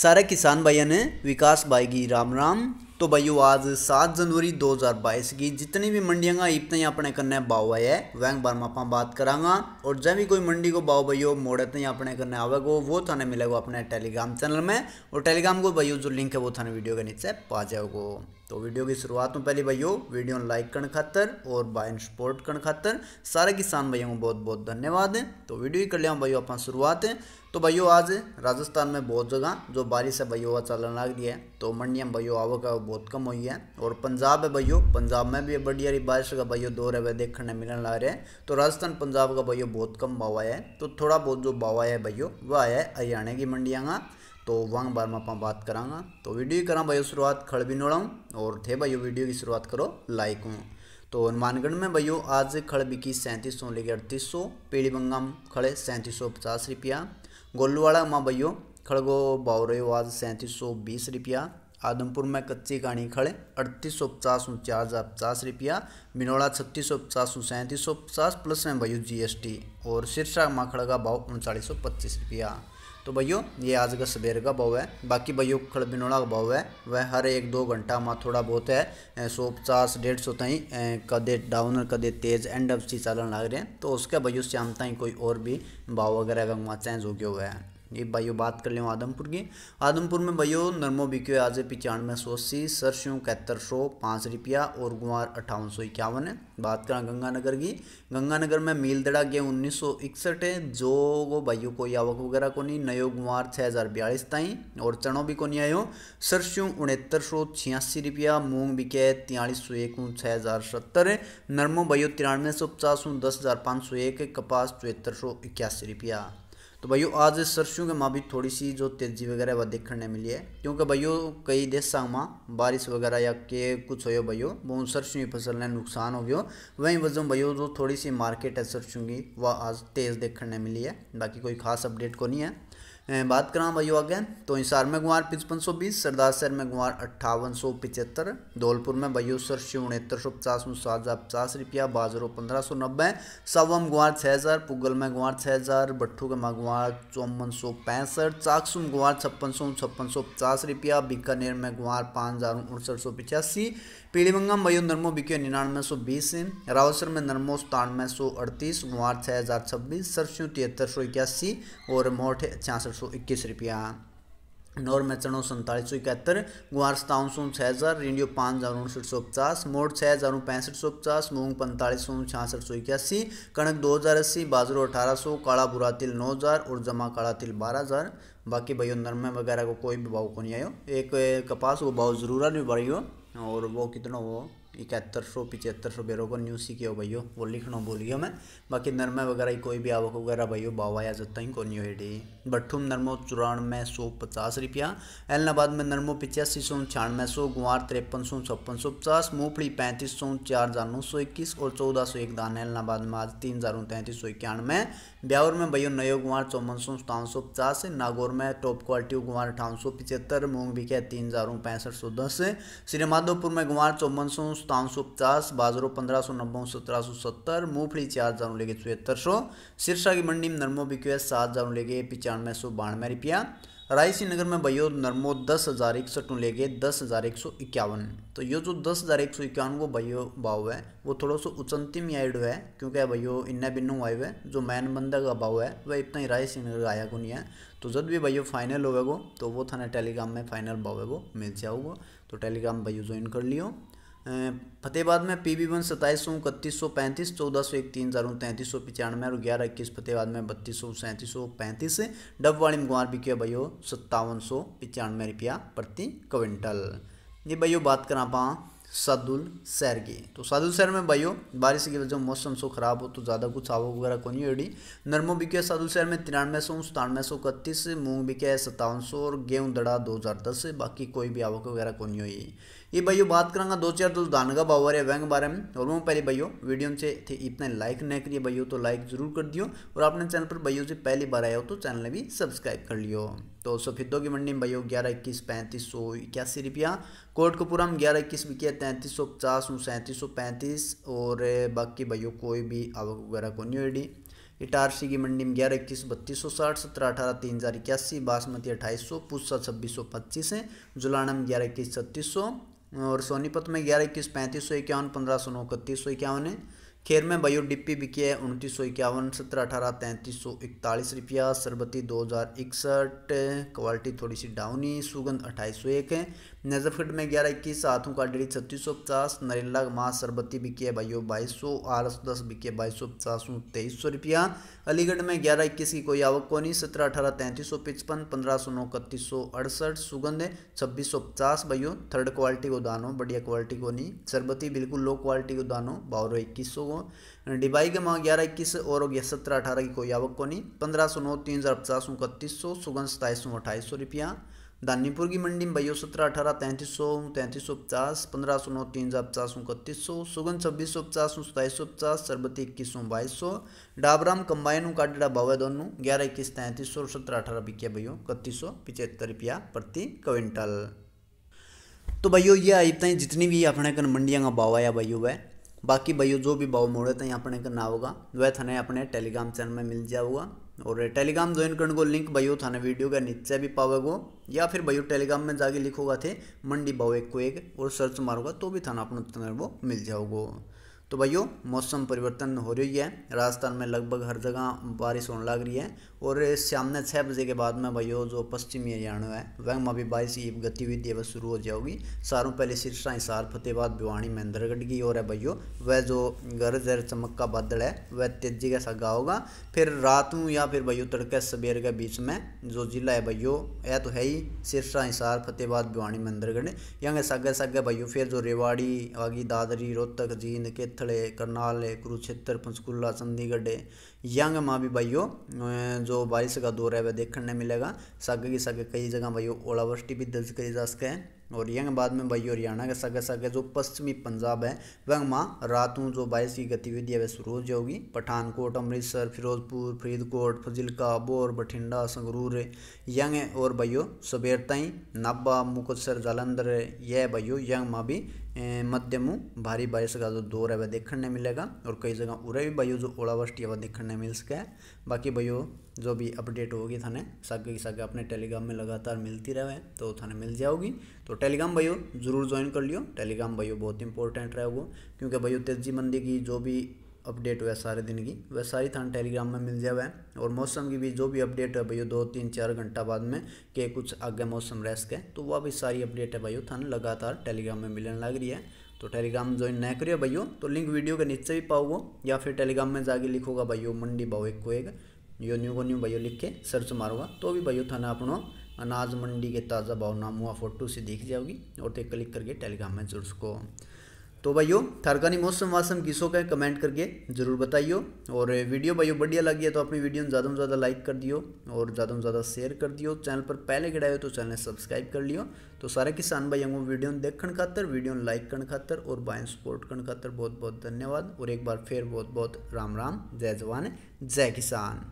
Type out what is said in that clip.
सारे किसान भाइयों ने विकास भाई की राम राम तो भाइयों आज सात जनवरी 2022 की जितनी भी मंडियां का इतने ही अपने कन्ने भाव आया है वैंग बार में आप बात करांगा और जब भी कोई मंडी को भाव भाइयों मोड़े ही अपने कन्ने आवेगो वो थाने मिलेगा अपने टेलीग्राम चैनल में और टेलीग्राम को भाइयों जो लिंक है वो थाने वीडियो के नीचे पा जाओगे तो वीडियो की शुरुआत में पहले भाइयों वीडियो लाइक करने खातर और बाइन सपोर्ट करने खातर सारे किसान भाइयों को बहुत बहुत धन्यवाद तो वीडियो ही कर लिया भाइयों अपना शुरुआत है तो भाइयों आज राजस्थान में बहुत जगह जो बारिश है भाइयों वह चलने लग रही है तो मंडिया में भाइयों आवक है बहुत कम हुई है और पंजाब है भाइयों पंजाब में भी बढ़िया बारिश का भाइयों दौर है वह देखने मिलने लग रहे हैं तो राजस्थान पंजाब का भाइयों बहुत कम भाव आया है तो थोड़ा बहुत जो भाव आया है भाइयों वह आया है हरियाणा की मंडिया का तो वंग बार में आप बात करांगा तो वीडियो करा भाई शुरुआत खड़बी नोड़ाऊँ और थे भैया वीडियो की शुरुआत करो लाइक हूँ तो हनुमानगढ़ में भैया आज खड़ बिकी सैंतीस सौ लेकर अड़तीस सौ पीड़ीबंगा में खड़े सैंतीस सौ पचास रुपया गोलूवाड़ा माँ भैयो खड़गो भाव सैंतीस सौ बीस रुपया आदमपुर में कच्ची गाणी खड़े अड़तीस सौ पचास में चार हज़ार पचास रुपया मिनोड़ा छत्तीस सौ पचास में सैंतीस सौ पचास प्लस में एस जीएसटी और सिरसा माँ खड़गा भाव उनचालीस सौ पच्चीस रुपया तो भैयो ये आज का सवेर का भाव है बाकी भैयो बिनोड़ा का भाव है वह हर एक दो घंटा में थोड़ा बहुत है सौ पचास डेढ़ सौ तई कदे डाउनर कदे तेज एंड सी चलन लग रहे हैं तो उसके भैयो शाम तई कोई और भी भाव वगैरह का वहाँ चेंज हो गया हुआ है ये भाइयों बात कर लें आदमपुर की आदमपुर में भाइयों नरमो बिक्यो आज पिचानवे सौ अस्सी सरसों इकहत्तर सौ पाँच रुपया और गुआर अठावन सौ इक्यावन है बात करें गंगानगर की गंगानगर में मील दड़ा गया उन्नीस सौ इकसठ है जो वो भाइयों कोई आवक वगैरह को नहीं नयो गुआर छः हज़ार बयालीस ताई और चनों भी को नहीं आयो सरसों उनहत्तर सौ छियासी रुपया मूंग बिके तियालीस सौ एक छः हज़ार सत्तर है नरमो भाइयों तिरानवे सौ पचास दस हज़ार पाँच सौ एक कपास चौहत्तर सौ इक्यासी रुपया तो भाइयों आज सरसों के माँ भी थोड़ी सी जो तेज़ी वगैरह वह देखने मिली है क्योंकि भाइयों कई देशों में बारिश वगैरह या के कुछ हो भाइयों उन सरसों की फसल ने नुकसान हो गया वहीं वजह भाइयों जो थोड़ी सी मार्केट है सरसों की वह आज तेज़ देखने मिली है बाकी कोई खास अपडेट को नहीं है बात करा भाइयों आगे तो हिसार में गुआर पचपन सौ बीस सरदार शहर में गुआर अट्ठावन सौ पिचहत्तर धौलपुर में भाइयों सर उनहत्तर सौ पचास में सात हज़ार पचास रुपया बाजरो पंद्रह सौ नब्बे सवा में गुआर छः हज़ार पुगल में गुआर छः हज़ार भट्टू के में गुआर चौवन सौ पैंसठ चाकसू में गुआर छप्पन सौ छप्पन सौ पचास रुपया बीकानेर में गुआर पाँच हज़ार उनसठ सौ पिचासी पीलीबंगम मयो नरमो बिक्यो निन्यानवे सौ बीस रावसर में नरमो सतानवे सौ अड़तीस गुआर छः हज़ार छब्बीस सरसों तिहत्तर सौ इक्यासी और मोठ छियासठ सौ इक्कीस रुपया नौर में चढ़ो सैंतालीस सौ इकहत्तर गुआर सतावन सौ छः हज़ार रेडियो पाँच हज़ार उनसठ सौ पचास मोट छः हज़ार पैंसठ सौ पचास मूंग पैंतालीस सौ छियासठ सौ इक्यासी कणक दो हज़ार अस्सी बाजरो अठारह सौ काला बुरा तिल नौ हज़ार और जमा काला तिल बारह हज़ार बाकी भाइयों नरमे वगैरह को कोई भी भाव को नहीं आयो एक कपास वो भाव ज़रूर आ भाइयों और वो कितना वो इकहत्तर सौ पिचहत्तर सौ बेरो को न्यू सीखियो भैयो वो लिखना बोलियो मैं बाकी नरमे वगैरह कोई भी आवक वगैरह भैयो बाबा या जत्ता ही कोनी हेडी भट्ठूम नरमो चौरानवे सौ पचास रुपया एलनाबाद में नरमो पिचासी सौ छियानवे सौ गुआर तिरपन सौ छप्पन सौ पचास मूंगफली पैंतीस सौ चार हज़ार नौ सौ इक्कीस और चौदह सौ एक दान एलनाबाद में आज तीन हज़ार तैंतीस सौ इक्यानवे ब्यावर में भैया नयो गुआर चौवन सौ सतावन सौ पचास नागौर में टॉप क्वालिटी गुआर अठावन सौ पिचहत्तर मूंग है तीन हज़ार पैंसठ सौ दस श्रीमाधोपुर में गुआर चौवन सौ સત્તાણું सौ पचास बाजरो पंद्रह सौ नब्बे सत्रह सौ सत्तर मूंगफली चार हज़ार लेके चौहत्तर सौ सिरसा की मंडी में नरमो बिको है सात हज़ार लेके पचानवे सौ बानवे रुपया रायसी नगर में भयो नरमो दस हज़ार इकसठ लेके दस हज़ार एक सौ इक्यावन तो ये जो दस हज़ार एक सौ इक्यावन को भयो भाव है वो थोड़ा सा उचंतिम आइड है क्योंकि भयो इन्ना बिन्नू आए हुए जो मैन बंदा का भाव है वह इतना ही रायसी नगर आया को नहीं है तो जब भी भैया फाइनल होगा तो वो थाना टेलीग्राम में फाइनल भाव है वो मिल जाओगे तो टेलीग्राम भैया ज्वाइन कर लियो फतेहबाद में पी बी वन सताईस सौ इकतीस सौ पैंतीस चौदह सौ एक तीन हज़ार तैंतीस सौ पचानवे और ग्यारह इक्कीस फतेहबाद में बत्तीस सौ सैंतीस सौ पैंतीस डबवाड़ी में गुआर बिके भैयो सत्तावन सौ पचानवे रुपया प्रति क्विंटल ये भैयो बात करा पा सादुल शहर की तो सादुल शहर में भाइयों बारिश की वजह मौसम सो खराब हो तो ज़्यादा कुछ आवक वगैरह को नहीं अड़ी नरमो बिके सादुल शहर में तिरानवे सौ सतानवे सौ इकतीस मूंग बिके सत्तावन सौ और गेहूँ दड़ा दो हज़ार दस बाकी कोई भी आवक वगैरह को नहीं हुई ये भाइयों बात करांगा दो चार दोस्त तो दान का बावर या वैंग बारे में और वो पहले भाइयों वीडियो से थे इतने लाइक नहीं करिए भाइयों तो लाइक जरूर कर दियो और आपने चैनल पर भाइयों से पहली बार आया हो तो चैनल भी सब्सक्राइब कर लियो तो सफेदों की मंडी में भाइयों ग्यारह इक्कीस पैंतीस सौ इक्यासी रुपया कपूरा में ग्यारह इक्कीस बिकिया तैंतीस सौ पचास सैंतीस सौ पैंतीस और बाकी भाइयों कोई भी आवक वगैरह को नहीं होगी इटारसी की मंडी में ग्यारह इक्कीस बत्तीस सौ साठ सत्रह अठारह तीन हज़ार इक्यासी बासमती अट्ठाईस सौ पुस्सा छब्बीस सौ पच्चीस है जुलाना में ग्यारह इक्कीस छत्तीस सौ और सोनीपत में ग्यारह इक्कीस पैंतीस सौ इक्यावन पंद्रह सौ नौ इकतीस सौ इक्यावन है खेर में बायो डिप्पी बिकी है उनतीस सौ इक्यावन सत्रह अठारह तैंतीस सौ इकतालीस रुपया सरबती दो हज़ार इकसठ क्वालिटी थोड़ी सी डाउन ही सुगंध अट्ठाईस सौ एक है नजफगढ़ में ग्यारह इक्कीस हाथों का डेढ़ी छत्तीस सौ पचास नरेला मास सरबती बिके भाइयों बाईस सौ आर एस दस बिके बाईस सौ पचास तेईस सौ रुपया अलीगढ़ में ग्यारह इक्कीस की कोई आवक को नहीं सत्रह अठारह तैंतीस सौ पचपन पंद्रह सौ नौ इकतीस सौ अड़सठ सुगंध छब्बीस सौ पचास भाइयों थर्ड क्वालिटी को दानो बढ़िया क्वालिटी को नहीं सरबती बिल्कुल लो क्वालिटी को दानो बारह इक्कीस सौ को डिबाई के माँ ग्यारह इक्कीस और सत्रह अठारह की कोई आवक को नहीं पंद्रह सौ नौ तीन हज़ार पचास इकतीस सौ सुगंध सताईस सौ अट्ठाईस सौ रुपया दानीपुर की मंडी में भैया सत्रह अठारह तैंतीस सौ तैंतीस सौ पचास पंद्रह सौ नौ तीन हज़ार पचास इकतीस सौ सुगन छब्बीस सौ पचास सताईस सौ पचास सरबती इक्कीस सौ बाईस सौ डाबराम कंबाइन काटड़ा बावे दोनों ग्यारह इक्कीस तैंतीस सौ सत्रह अठारह बिकिया भैया इकतीस सौ पिचहत्तर रुपया प्रति क्विंटल तो भैया ये आई तय जितनी भी अपने कन मंडियाँ का भाव आया भाइयों वह बाकी भैया जो भी भाव मोड़े तय अपने कन ना होगा वह थाने अपने टेलीग्राम चैनल में मिल जाओगा और टेलीग्राम ज्वाइन करने को लिंक बयो था ना वीडियो का नीचे भी पावेगो या फिर बयो टेलीग्राम में जाके लिखोगा थे मंडी भाव एक को एक और सर्च मारोगा तो भी थाना अपना वो मिल जाओगे तो भाइयों मौसम परिवर्तन हो रही है राजस्थान में लगभग हर जगह बारिश होने लग रही है और शाम ने छः बजे के बाद में भाइयों जो पश्चिमी हरियाणा है वह में भी बारिश की गतिविधि वह शुरू हो जाओगी सारों पहले सिरसा हिसार फतेहबाद भिवाणी महेंद्रगढ़ की और है भाइयों वह जो गरज और चमक का बादल है वह तेजी का सगा होगा फिर रात में या फिर भाइयों तड़के सवेर के बीच में जो जिला है भाइयों यह तो है ही सिरसा हिसार फतेहबाद भिवाणी महेंद्रगढ़ यहाँ सागे सगे सगे भाइयों फिर जो रेवाड़ी आगे दादरी रोहतक जींद केथ स्थल है करनाल है कुरुक्षेत्र पंचकूला चंडीगढ़ है यंग माँ भी भाइयों अं, जो बारिश का दौर है वह देखने मिलेगा सागे की सागे कई जगह भाइयों ओलावृष्टि भी दर्ज करी जा सके और यंग बाद में भाई हरियाणा के सगे सगे जो पश्चिमी पंजाब है वह माँ रातों जो बारिश की गतिविधियाँ वह शुरू हो जाओगी पठानकोट अमृतसर फिरोजपुर फरीदकोट फजिलका बोर बठिंडा संगरूर यंग और भाइयों सबेरताई नाभा नाबा मुकतसर जालंधर यह भाइयों यंग माँ भी मध्यम भारी बारिश का जो दौर है वह देखने मिलेगा और कई जगह उरे भी भाइयों जो ओलावृष्टि है वह देखने मिल सके बाकी भाइयों जो भी अपडेट होगी थाने सागे की सागे अपने टेलीग्राम में लगातार मिलती रहे तो थाने मिल जाओगी तो टेलीग्राम भाइयों जरूर ज्वाइन कर लियो टेलीग्राम भाइयों बहुत इंपॉर्टेंट वो क्योंकि भाइयों तेजी मंदी की जो भी अपडेट हुआ सारे दिन की वह सारी थान टेलीग्राम में मिल जाए और मौसम की भी जो भी अपडेट है भैया दो तीन चार घंटा बाद में के कुछ आगे मौसम रह सके तो वह भी सारी अपडेट है भैया थान लगातार टेलीग्राम में मिलने लग रही है तो टेलीग्राम ज्वाइन नहीं करिए भैया तो लिंक वीडियो के नीचे भी पाओगे या फिर टेलीग्राम में जाके लिखोगा भाइयों मंडी भाव एक को एक यो न्यू को न्यू भैया लिख के सर्च मारोगा तो भी भैया थाना अपनों अनाज मंडी के ताज़ा भाव नाम हुआ फोटो से दिख जाओगी और क्लिक करके टेलीग्राम में जुड़ सको तो भाइयों थारकानी मौसम वासम किसों का कमेंट करके ज़रूर बताइयो और वीडियो भाइयों बढ़िया लगी है तो अपनी वीडियो में ज़्यादा से ज़्यादा लाइक कर दियो और ज़्यादा से ज़्यादा शेयर कर दियो चैनल पर पहले गिराए हो तो चैनल सब्सक्राइब कर लियो तो सारे किसान भाई हमको वीडियो देखने खातर वीडियो लाइक करने खातर और बाएँ सपोर्ट करने खातर बहुत बहुत धन्यवाद और एक बार फिर बहुत बहुत राम राम जय जवान जय किसान